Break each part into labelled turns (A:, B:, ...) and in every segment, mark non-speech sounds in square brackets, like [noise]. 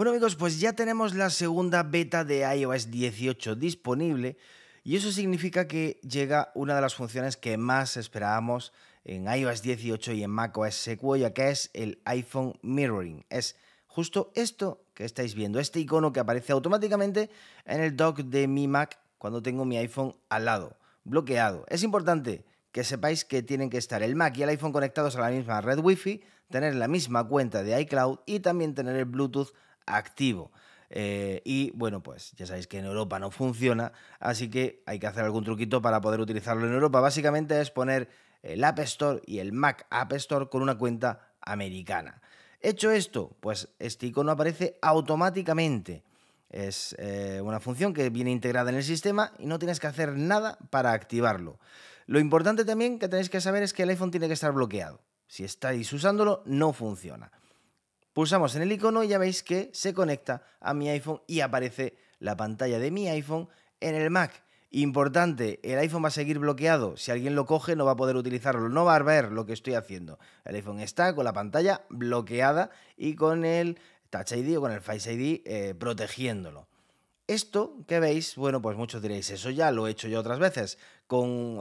A: Bueno amigos, pues ya tenemos la segunda beta de iOS 18 disponible y eso significa que llega una de las funciones que más esperábamos en iOS 18 y en macOS Sequoia, que es el iPhone Mirroring. Es justo esto que estáis viendo, este icono que aparece automáticamente en el dock de mi Mac cuando tengo mi iPhone al lado, bloqueado. Es importante que sepáis que tienen que estar el Mac y el iPhone conectados a la misma red Wi-Fi, tener la misma cuenta de iCloud y también tener el Bluetooth activo. Eh, y bueno, pues ya sabéis que en Europa no funciona, así que hay que hacer algún truquito para poder utilizarlo en Europa. Básicamente es poner el App Store y el Mac App Store con una cuenta americana. Hecho esto, pues este icono aparece automáticamente. Es eh, una función que viene integrada en el sistema y no tienes que hacer nada para activarlo. Lo importante también que tenéis que saber es que el iPhone tiene que estar bloqueado. Si estáis usándolo, no funciona. Pulsamos en el icono y ya veis que se conecta a mi iPhone y aparece la pantalla de mi iPhone en el Mac. Importante, el iPhone va a seguir bloqueado. Si alguien lo coge, no va a poder utilizarlo, no va a ver lo que estoy haciendo. El iPhone está con la pantalla bloqueada y con el Touch ID o con el Face ID eh, protegiéndolo. Esto que veis, bueno, pues muchos diréis, eso ya lo he hecho yo otras veces, con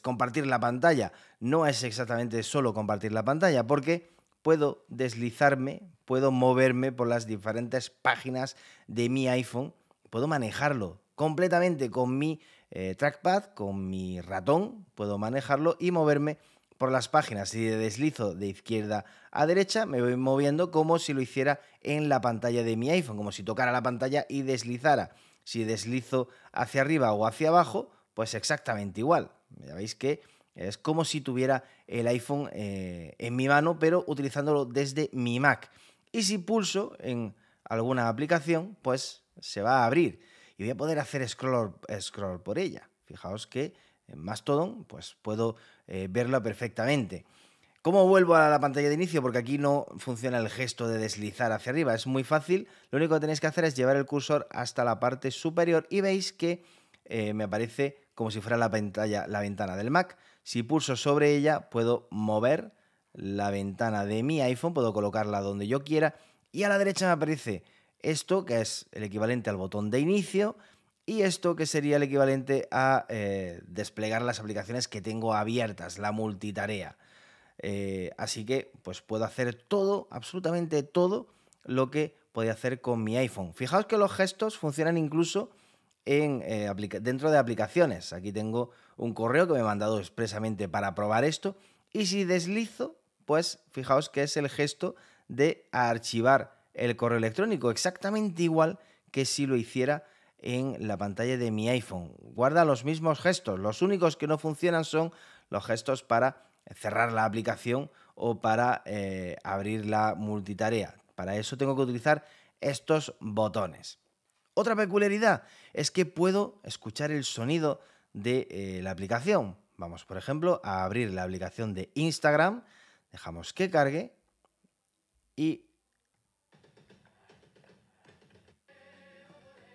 A: compartir la pantalla. No es exactamente solo compartir la pantalla, porque puedo deslizarme, puedo moverme por las diferentes páginas de mi iPhone, puedo manejarlo completamente con mi eh, trackpad, con mi ratón, puedo manejarlo y moverme por las páginas. Si deslizo de izquierda a derecha, me voy moviendo como si lo hiciera en la pantalla de mi iPhone, como si tocara la pantalla y deslizara. Si deslizo hacia arriba o hacia abajo, pues exactamente igual. Ya veis que es como si tuviera el iPhone eh, en mi mano, pero utilizándolo desde mi Mac. Y si pulso en alguna aplicación, pues se va a abrir y voy a poder hacer scroll, scroll por ella. Fijaos que en eh, Mastodon pues puedo eh, verla perfectamente. ¿Cómo vuelvo a la pantalla de inicio? Porque aquí no funciona el gesto de deslizar hacia arriba. Es muy fácil. Lo único que tenéis que hacer es llevar el cursor hasta la parte superior y veis que me aparece como si fuera la pantalla, la ventana del Mac. Si pulso sobre ella, puedo mover la ventana de mi iPhone, puedo colocarla donde yo quiera y a la derecha me aparece esto, que es el equivalente al botón de inicio, y esto que sería el equivalente a eh, desplegar las aplicaciones que tengo abiertas, la multitarea. Eh, así que pues puedo hacer todo, absolutamente todo lo que podía hacer con mi iPhone. Fijaos que los gestos funcionan incluso eh, dentro de aplicaciones. Aquí tengo un correo que me he mandado expresamente para probar esto. Y si deslizo, pues fijaos que es el gesto de archivar el correo electrónico, exactamente igual que si lo hiciera en la pantalla de mi iPhone. Guarda los mismos gestos. Los únicos que no funcionan son los gestos para cerrar la aplicación o para eh, abrir la multitarea. Para eso tengo que utilizar estos botones. Otra peculiaridad es que puedo escuchar el sonido de eh, la aplicación. Vamos, por ejemplo, a abrir la aplicación de Instagram, dejamos que cargue y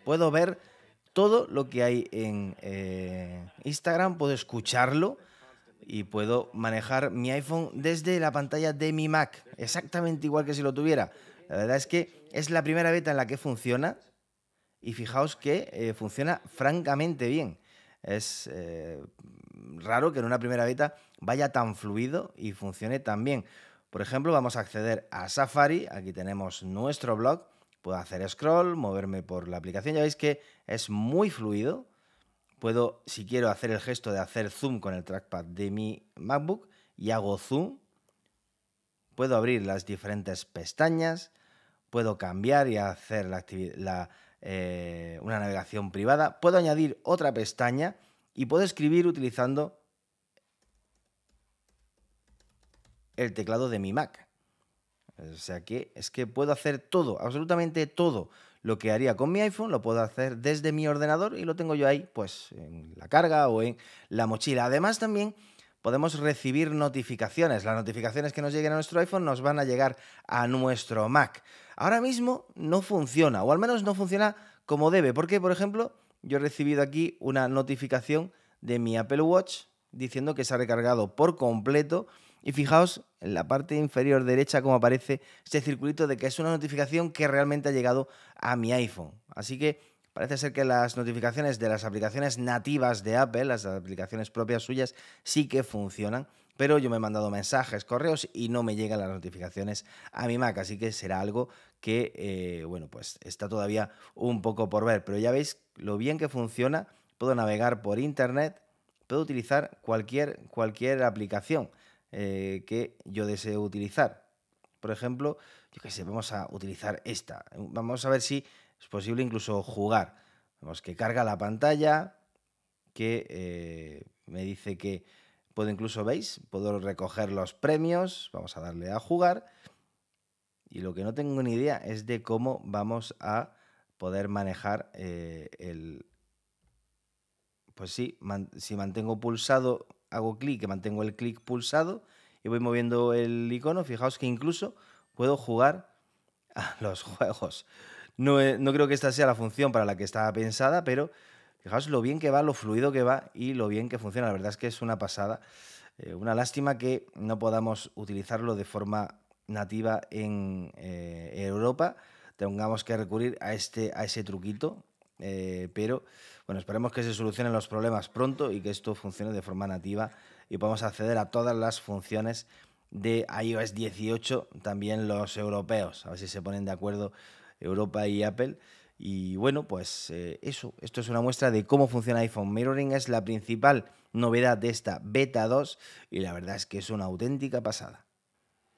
A: puedo ver todo lo que hay en eh, Instagram, puedo escucharlo y puedo manejar mi iPhone desde la pantalla de mi Mac, exactamente igual que si lo tuviera. La verdad es que es la primera beta en la que funciona, y fijaos que eh, funciona francamente bien. Es eh, raro que en una primera beta vaya tan fluido y funcione tan bien. Por ejemplo, vamos a acceder a Safari, aquí tenemos nuestro blog, puedo hacer scroll, moverme por la aplicación, ya veis que es muy fluido. Puedo, si quiero, hacer el gesto de hacer zoom con el trackpad de mi MacBook y hago zoom. Puedo abrir las diferentes pestañas, puedo cambiar y hacer la, la, eh, una navegación privada, puedo añadir otra pestaña y puedo escribir utilizando el teclado de mi Mac. O sea que es que puedo hacer todo, absolutamente todo lo que haría con mi iPhone, lo puedo hacer desde mi ordenador y lo tengo yo ahí, pues en la carga o en la mochila. Además también podemos recibir notificaciones. Las notificaciones que nos lleguen a nuestro iPhone nos van a llegar a nuestro Mac. Ahora mismo no funciona, o al menos no funciona como debe, porque, por ejemplo, yo he recibido aquí una notificación de mi Apple Watch diciendo que se ha recargado por completo. Y fijaos en la parte inferior derecha cómo aparece este circulito de que es una notificación que realmente ha llegado a mi iPhone. Así que Parece ser que las notificaciones de las aplicaciones nativas de Apple, las aplicaciones propias suyas, sí que funcionan, pero yo me he mandado mensajes, correos y no me llegan las notificaciones a mi Mac, así que será algo que, eh, bueno, pues está todavía un poco por ver, pero ya veis lo bien que funciona, puedo navegar por Internet, puedo utilizar cualquier, cualquier aplicación eh, que yo desee utilizar. Por ejemplo, yo qué sé, vamos a utilizar esta. Vamos a ver si es posible incluso jugar. Vemos que carga la pantalla, que eh, me dice que puedo incluso, ¿veis? Puedo recoger los premios. Vamos a darle a jugar. Y lo que no tengo ni idea es de cómo vamos a poder manejar eh, el... Pues sí, si mantengo pulsado, hago clic, mantengo el clic pulsado y voy moviendo el icono, fijaos que incluso puedo jugar a los [laughs] juegos. Eh, no, creo que esta sea la función para la que estaba pensada, pero fijaos lo bien que va, lo fluido que va y lo bien que funciona. La verdad es que es una pasada. Eh, una lástima que no podamos utilizarlo de forma nativa en eh, Europa. Tengamos que recurrir a, este, a ese truquito. pero bueno, esperemos que se solucionen los problemas pronto y que esto funcione de forma nativa y podamos acceder a todas las funciones de iOS 18, también los europeos. A ver si se ponen de acuerdo Europa y Apple. Y bueno, pues eh, eso, esto es una muestra de cómo funciona iPhone Mirroring, es la principal novedad de esta beta 2 y la verdad es que es una auténtica pasada.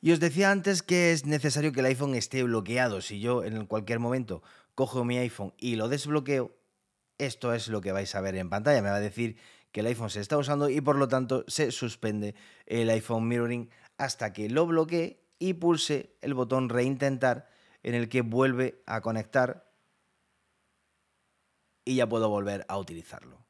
A: Y os decía antes que es necesario que el iPhone esté bloqueado. Si yo en cualquier momento cojo mi iPhone y lo desbloqueo, esto es lo que vais a ver en pantalla. Me va a decir que el iPhone se está usando y por lo tanto se suspende el iPhone Mirroring hasta que lo bloquee y pulse el botón reintentar en el que vuelve a conectar y ya puedo volver a utilizarlo.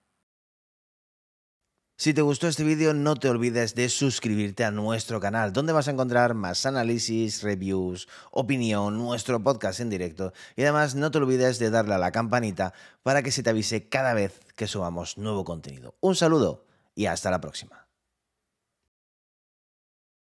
A: Si te gustó este vídeo no te olvides de suscribirte a nuestro canal donde vas a encontrar más análisis, reviews, opinión, nuestro podcast en directo y además no te olvides de darle a la campanita para que se te avise cada vez que subamos nuevo contenido. Un saludo y hasta la próxima.